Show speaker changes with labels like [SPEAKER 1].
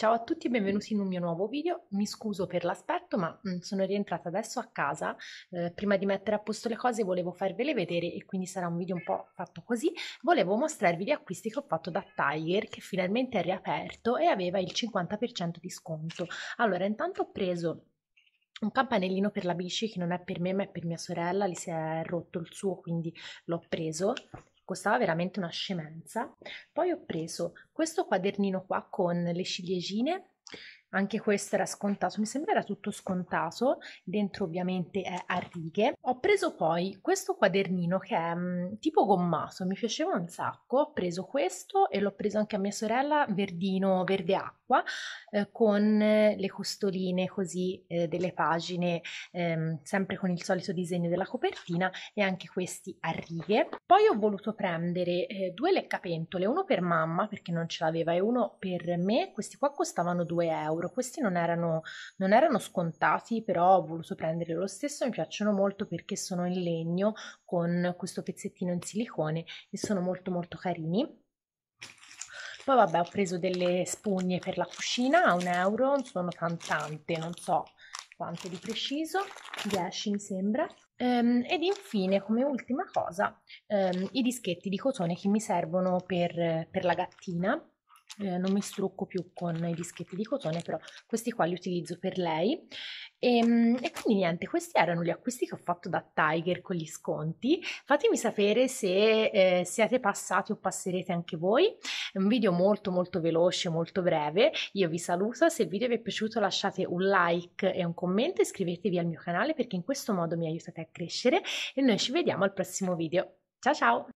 [SPEAKER 1] Ciao a tutti e benvenuti in un mio nuovo video, mi scuso per l'aspetto ma mm, sono rientrata adesso a casa, eh, prima di mettere a posto le cose volevo farvele vedere e quindi sarà un video un po' fatto così, volevo mostrarvi gli acquisti che ho fatto da Tiger che finalmente è riaperto e aveva il 50% di sconto, allora intanto ho preso un campanellino per la bici che non è per me ma è per mia sorella, lì si è rotto il suo quindi l'ho preso costava veramente una scemenza. Poi ho preso questo quadernino qua con le ciliegine anche questo era scontato, mi sembra era tutto scontato, dentro ovviamente è a righe. Ho preso poi questo quadernino che è mm, tipo gommato, mi piaceva un sacco, ho preso questo e l'ho preso anche a mia sorella, verdino verde acqua, eh, con eh, le costoline così eh, delle pagine, ehm, sempre con il solito disegno della copertina e anche questi a righe. Poi ho voluto prendere eh, due leccapentole, uno per mamma perché non ce l'aveva e uno per me, questi qua costavano 2 euro euro. Questi non erano, non erano scontati, però ho voluto prendere lo stesso. Mi piacciono molto perché sono in legno con questo pezzettino in silicone e sono molto molto carini. Poi vabbè ho preso delle spugne per la cucina a un euro, sono tante, non so quanto di preciso, 10 mi sembra. Um, ed infine, come ultima cosa, um, i dischetti di cotone che mi servono per, per la gattina eh, non mi strucco più con i dischetti di cotone, però questi qua li utilizzo per lei. E, ehm, e, quindi niente, questi erano gli acquisti che ho fatto da Tiger con gli sconti. Fatemi sapere se eh, siete passati o passerete anche voi. È un video molto molto veloce, molto breve. Io vi saluto, se il video vi è piaciuto lasciate un like e un commento, e iscrivetevi al mio canale perché in questo modo mi aiutate a crescere e noi ci vediamo al prossimo video. Ciao ciao!